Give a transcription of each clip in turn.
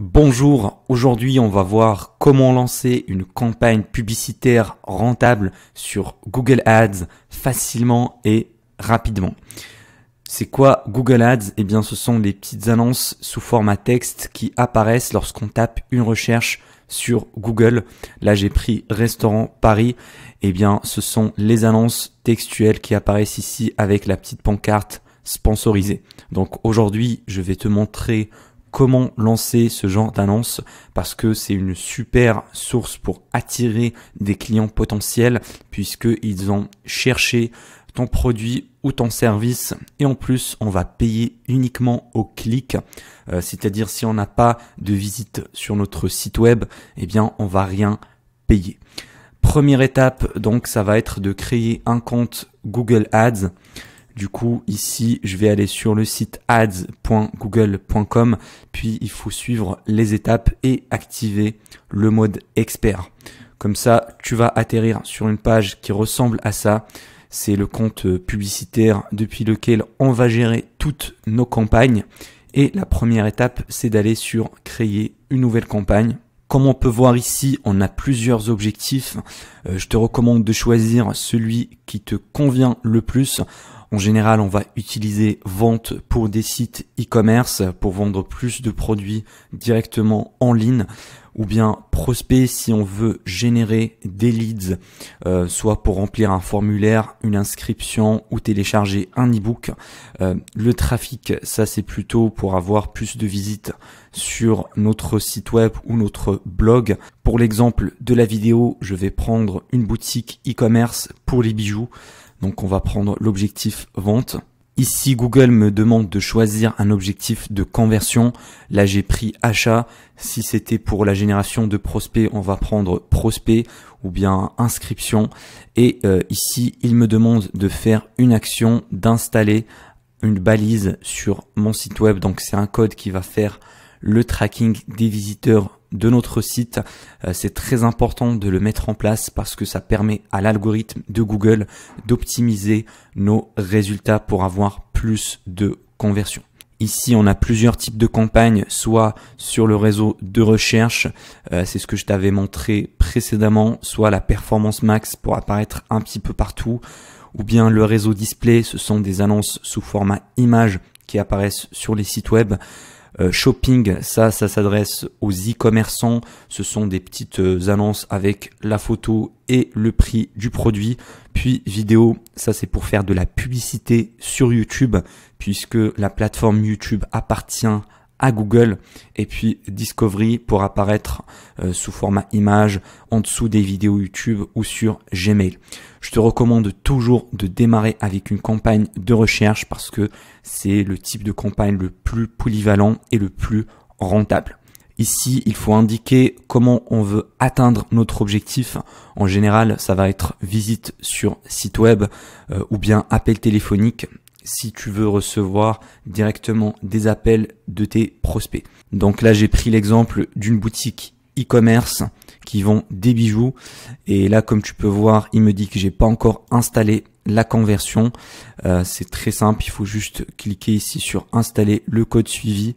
Bonjour, aujourd'hui on va voir comment lancer une campagne publicitaire rentable sur Google Ads facilement et rapidement. C'est quoi Google Ads Eh bien ce sont les petites annonces sous format texte qui apparaissent lorsqu'on tape une recherche sur Google. Là j'ai pris restaurant Paris. Eh bien ce sont les annonces textuelles qui apparaissent ici avec la petite pancarte sponsorisée. Donc aujourd'hui je vais te montrer comment lancer ce genre d'annonce parce que c'est une super source pour attirer des clients potentiels puisqu'ils ont cherché ton produit ou ton service et en plus on va payer uniquement au clic euh, c'est à dire si on n'a pas de visite sur notre site web eh bien on va rien payer première étape donc ça va être de créer un compte google ads du coup, ici, je vais aller sur le site ads.google.com, puis il faut suivre les étapes et activer le mode expert. Comme ça, tu vas atterrir sur une page qui ressemble à ça. C'est le compte publicitaire depuis lequel on va gérer toutes nos campagnes. Et la première étape, c'est d'aller sur créer une nouvelle campagne. Comme on peut voir ici, on a plusieurs objectifs. Euh, je te recommande de choisir celui qui te convient le plus. En général, on va utiliser vente pour des sites e-commerce pour vendre plus de produits directement en ligne ou bien prospect si on veut générer des leads, euh, soit pour remplir un formulaire, une inscription ou télécharger un e-book. Euh, le trafic, ça c'est plutôt pour avoir plus de visites sur notre site web ou notre blog. Pour l'exemple de la vidéo, je vais prendre une boutique e-commerce pour les bijoux. Donc on va prendre l'objectif vente. Ici, Google me demande de choisir un objectif de conversion. Là, j'ai pris achat. Si c'était pour la génération de prospects, on va prendre prospect ou bien inscription. Et euh, ici, il me demande de faire une action, d'installer une balise sur mon site web. Donc, c'est un code qui va faire le tracking des visiteurs de notre site. Euh, c'est très important de le mettre en place parce que ça permet à l'algorithme de Google d'optimiser nos résultats pour avoir plus de conversions. Ici, on a plusieurs types de campagnes, soit sur le réseau de recherche, euh, c'est ce que je t'avais montré précédemment, soit la performance max pour apparaître un petit peu partout, ou bien le réseau display, ce sont des annonces sous format image qui apparaissent sur les sites web. Euh, shopping, ça, ça s'adresse aux e-commerçants. Ce sont des petites euh, annonces avec la photo et le prix du produit. Puis vidéo, ça c'est pour faire de la publicité sur YouTube, puisque la plateforme YouTube appartient à à Google et puis Discovery pour apparaître euh, sous format image en dessous des vidéos YouTube ou sur Gmail. Je te recommande toujours de démarrer avec une campagne de recherche parce que c'est le type de campagne le plus polyvalent et le plus rentable. Ici, il faut indiquer comment on veut atteindre notre objectif. En général, ça va être visite sur site web euh, ou bien appel téléphonique si tu veux recevoir directement des appels de tes prospects. Donc là, j'ai pris l'exemple d'une boutique e-commerce qui vend des bijoux. Et là, comme tu peux voir, il me dit que j'ai pas encore installé la conversion. Euh, c'est très simple, il faut juste cliquer ici sur installer le code suivi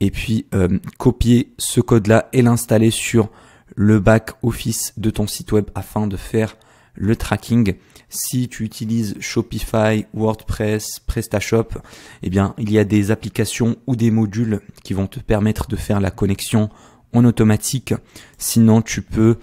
et puis euh, copier ce code-là et l'installer sur le back office de ton site web afin de faire le tracking. Si tu utilises Shopify, WordPress, PrestaShop, eh bien, il y a des applications ou des modules qui vont te permettre de faire la connexion en automatique. Sinon, tu peux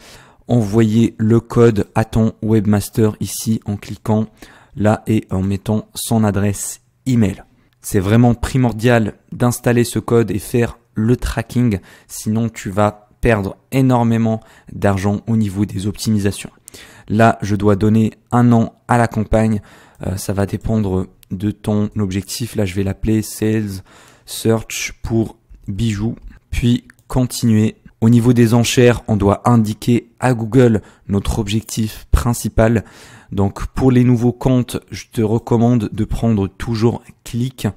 envoyer le code à ton webmaster ici en cliquant là et en mettant son adresse email. C'est vraiment primordial d'installer ce code et faire le tracking, sinon tu vas perdre énormément d'argent au niveau des optimisations. Là, je dois donner un an à la campagne. Euh, ça va dépendre de ton objectif. Là, je vais l'appeler Sales Search pour bijoux. Puis continuer. Au niveau des enchères, on doit indiquer à Google notre objectif principal. Donc pour les nouveaux comptes, je te recommande de prendre toujours clic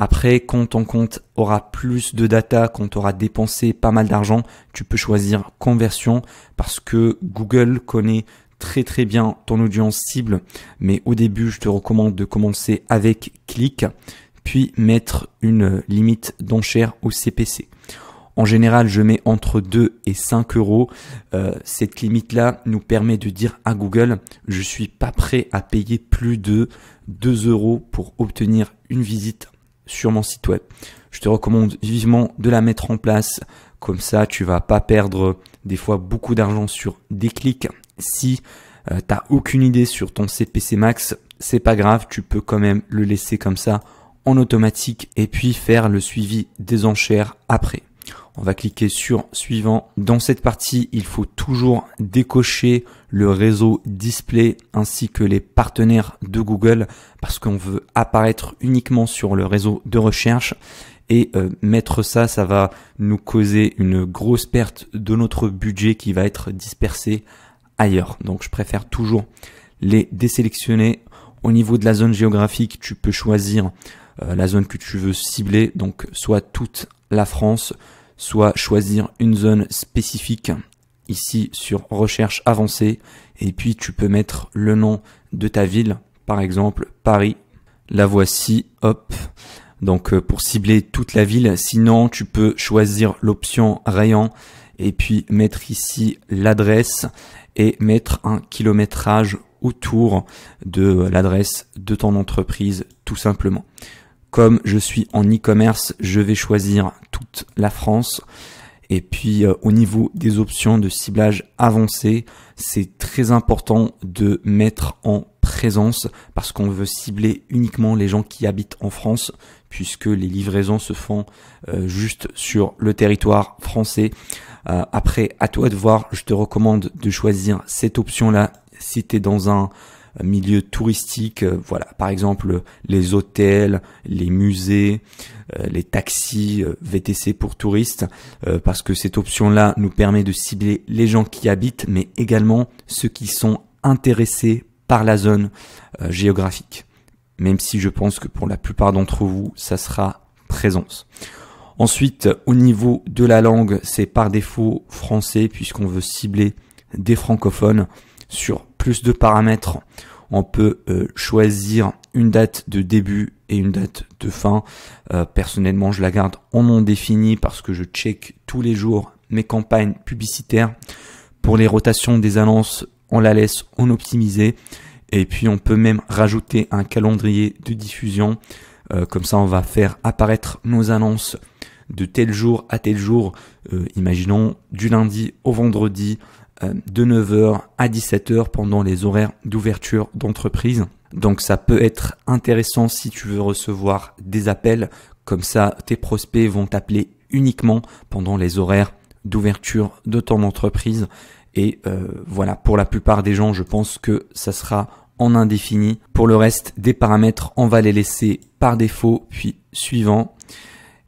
après, quand ton compte aura plus de data, quand tu auras dépensé pas mal d'argent, tu peux choisir conversion parce que Google connaît très très bien ton audience cible. Mais au début, je te recommande de commencer avec clic, puis mettre une limite d'enchère au CPC. En général, je mets entre 2 et 5 euros. Euh, cette limite-là nous permet de dire à Google, je suis pas prêt à payer plus de 2 euros pour obtenir une visite sur mon site web. Je te recommande vivement de la mettre en place. Comme ça, tu vas pas perdre des fois beaucoup d'argent sur des clics. Si tu euh, t'as aucune idée sur ton CPC max, c'est pas grave, tu peux quand même le laisser comme ça en automatique et puis faire le suivi des enchères après. On va cliquer sur suivant. Dans cette partie, il faut toujours décocher le réseau display ainsi que les partenaires de Google parce qu'on veut apparaître uniquement sur le réseau de recherche et euh, mettre ça, ça va nous causer une grosse perte de notre budget qui va être dispersé ailleurs. Donc je préfère toujours les désélectionner. Au niveau de la zone géographique, tu peux choisir euh, la zone que tu veux cibler, donc soit toute la France, soit choisir une zone spécifique ici sur recherche avancée et puis tu peux mettre le nom de ta ville, par exemple Paris. La voici, hop. Donc euh, pour cibler toute la ville, sinon tu peux choisir l'option rayon et puis mettre ici l'adresse et mettre un kilométrage autour de euh, l'adresse de ton entreprise tout simplement. Comme je suis en e-commerce, je vais choisir toute la France. Et puis euh, au niveau des options de ciblage avancé, c'est très important de mettre en présence parce qu'on veut cibler uniquement les gens qui habitent en France puisque les livraisons se font euh, juste sur le territoire français. Euh, après, à toi de voir, je te recommande de choisir cette option-là si tu es dans un milieux touristiques, euh, voilà, par exemple les hôtels, les musées, euh, les taxis euh, VTC pour touristes, parce que cette option-là nous permet de cibler les gens qui habitent, mais également ceux qui sont intéressés par la zone géographique. Même si je pense que pour la plupart d'entre vous, ça sera présence. Ensuite, au niveau de la langue, c'est par défaut français puisqu'on veut cibler des francophones sur plus de paramètres. On peut euh, choisir une date de début et une date de fin. Euh, personnellement, je la garde en non défini parce que je check tous les jours mes campagnes publicitaires. Pour les rotations des annonces, on la laisse en optimisé. Et puis, on peut même rajouter un calendrier de diffusion. Euh, comme ça, on va faire apparaître nos annonces de tel jour à tel jour, imaginons du lundi au vendredi euh, de 9h à 17h pendant les horaires d'ouverture d'entreprise. Donc ça peut être intéressant si tu veux recevoir des appels. Comme ça, tes prospects vont t'appeler uniquement pendant les horaires d'ouverture de ton entreprise. Et euh, voilà, pour la plupart des gens, je pense que ça sera en indéfini. Pour le reste, des paramètres, on va les laisser par défaut, puis suivant.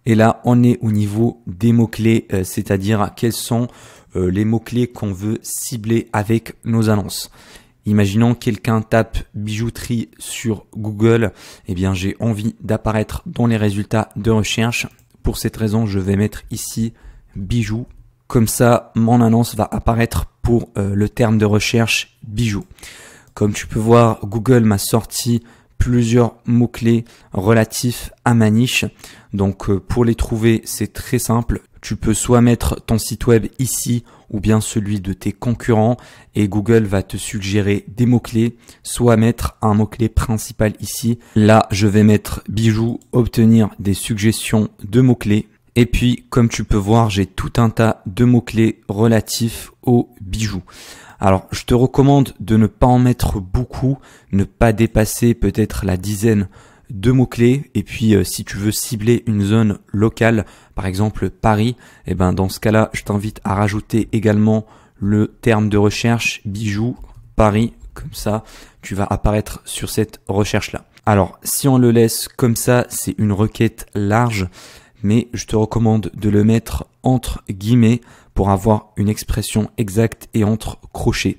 Et là, on est au niveau des mots-clés, euh, c'est-à-dire quels sont euh, les mots-clés qu'on veut cibler avec nos annonces. Imaginons quelqu'un tape bijouterie sur Google, eh bien j'ai envie d'apparaître dans les résultats de recherche. Pour cette raison, je vais mettre ici bijoux. Comme ça, mon annonce va apparaître pour euh, le terme de recherche bijoux. Comme tu peux voir, Google m'a sorti plusieurs mots-clés relatifs à ma niche. Donc euh, pour les trouver, c'est très simple. Tu peux soit mettre ton site web ici ou bien celui de tes concurrents et Google va te suggérer des mots-clés, soit mettre un mot-clé principal ici. Là, je vais mettre bijoux, obtenir des suggestions de mots-clés. Et puis, comme tu peux voir, j'ai tout un tas de mots-clés relatifs aux bijoux. Alors, je te recommande de ne pas en mettre beaucoup, ne pas dépasser peut-être la dizaine deux mots-clés et puis euh, si tu veux cibler une zone locale, par exemple Paris, et eh ben dans ce cas-là, je t'invite à rajouter également le terme de recherche bijoux Paris comme ça, tu vas apparaître sur cette recherche-là. Alors, si on le laisse comme ça, c'est une requête large, mais je te recommande de le mettre entre guillemets pour avoir une expression exacte et entre crochets.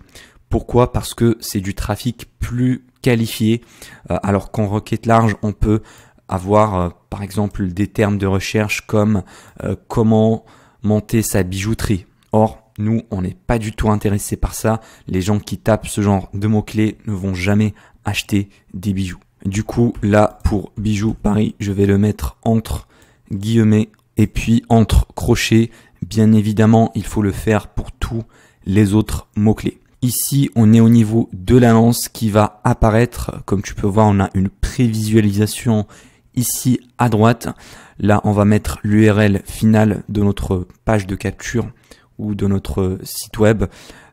Pourquoi Parce que c'est du trafic plus qualifié euh, alors qu'en requête large, on peut avoir euh, par exemple des termes de recherche comme euh, comment monter sa bijouterie. Or, nous, on n'est pas du tout intéressé par ça. Les gens qui tapent ce genre de mots-clés ne vont jamais acheter des bijoux. Du coup, là, pour bijoux Paris, je vais le mettre entre guillemets et puis entre crochets. Bien évidemment, il faut le faire pour tous les autres mots-clés. Ici, on est au niveau de la lance qui va apparaître. Comme tu peux voir, on a une prévisualisation ici à droite. Là, on va mettre l'URL finale de notre page de capture ou de notre site web.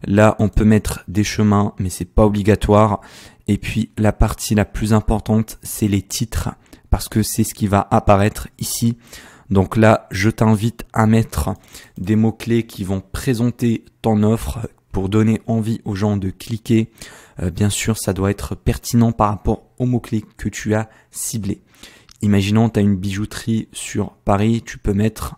Là, on peut mettre des chemins, mais c'est pas obligatoire. Et puis, la partie la plus importante, c'est les titres parce que c'est ce qui va apparaître ici. Donc là, je t'invite à mettre des mots-clés qui vont présenter ton offre, donner envie aux gens de cliquer, euh, bien sûr, ça doit être pertinent par rapport aux mot clés que tu as ciblé Imaginons, tu as une bijouterie sur Paris, tu peux mettre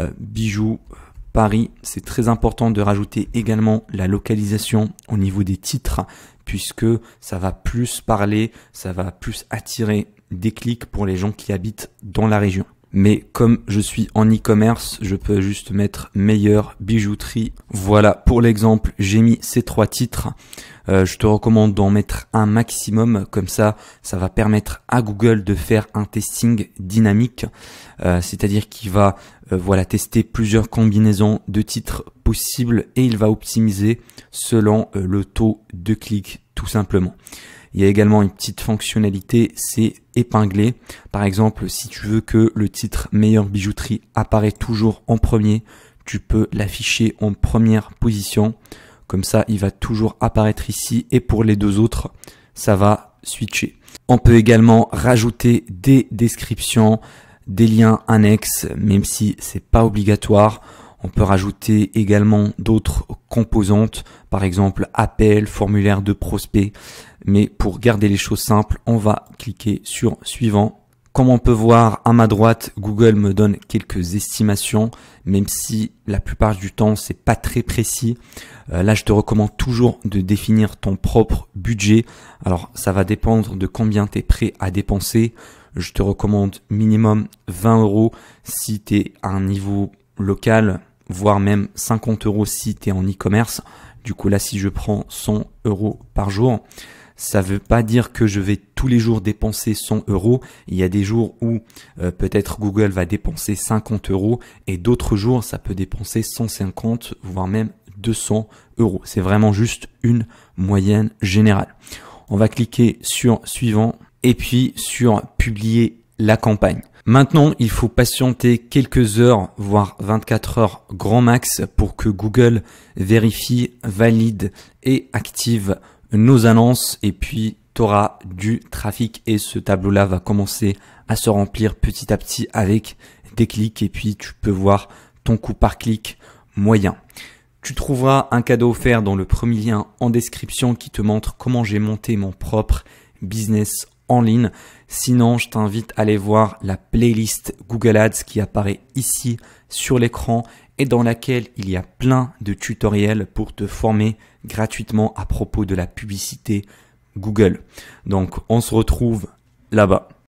euh, bijoux euh, Paris. C'est très important de rajouter également la localisation au niveau des titres, puisque ça va plus parler, ça va plus attirer des clics pour les gens qui habitent dans la région mais comme je suis en e-commerce, je peux juste mettre meilleure bijouterie. Voilà, pour l'exemple, j'ai mis ces trois titres. Euh, je te recommande d'en mettre un maximum, comme ça, ça va permettre à Google de faire un testing dynamique, euh, c'est-à-dire qu'il va euh, voilà tester plusieurs combinaisons de titres possibles et il va optimiser selon le taux de clic, tout simplement. Il y a également une petite fonctionnalité, c'est épingler. Par exemple, si tu veux que le titre meilleure bijouterie apparaît toujours en premier, tu peux l'afficher en première position. Comme ça, il va toujours apparaître ici et pour les deux autres, ça va switcher. On peut également rajouter des descriptions, des liens annexes, même si c'est pas obligatoire. On peut rajouter également d'autres composantes, par exemple appel, formulaire de prospect. Mais pour garder les choses simples, on va cliquer sur suivant. Comme on peut voir à ma droite, Google me donne quelques estimations, même si la plupart du temps c'est pas très précis. Euh, là, je te recommande toujours de définir ton propre budget. Alors, ça va dépendre de combien tu es prêt à dépenser. Je te recommande minimum 20 euros si tu es à un niveau local, voire même 50 euros si tu es en e-commerce. Du coup là, si je prends 100 euros par jour, ça ne veut pas dire que je vais tous les jours dépenser 100 euros. Il y a des jours où euh, peut-être Google va dépenser 50 euros et d'autres jours, ça peut dépenser 150, voire même 200 euros. C'est vraiment juste une moyenne générale. On va cliquer sur suivant et puis sur publier la campagne. Maintenant, il faut patienter quelques heures, voire 24 heures grand max pour que Google vérifie, valide et active nos annonces et puis tu auras du trafic et ce tableau-là va commencer à se remplir petit à petit avec des clics et puis tu peux voir ton coût par clic moyen. Tu trouveras un cadeau offert dans le premier lien en description qui te montre comment j'ai monté mon propre business en ligne. Sinon, je t'invite à aller voir la playlist Google Ads qui apparaît ici sur l'écran et dans laquelle il y a plein de tutoriels pour te former gratuitement à propos de la publicité Google. Donc, on se retrouve là-bas.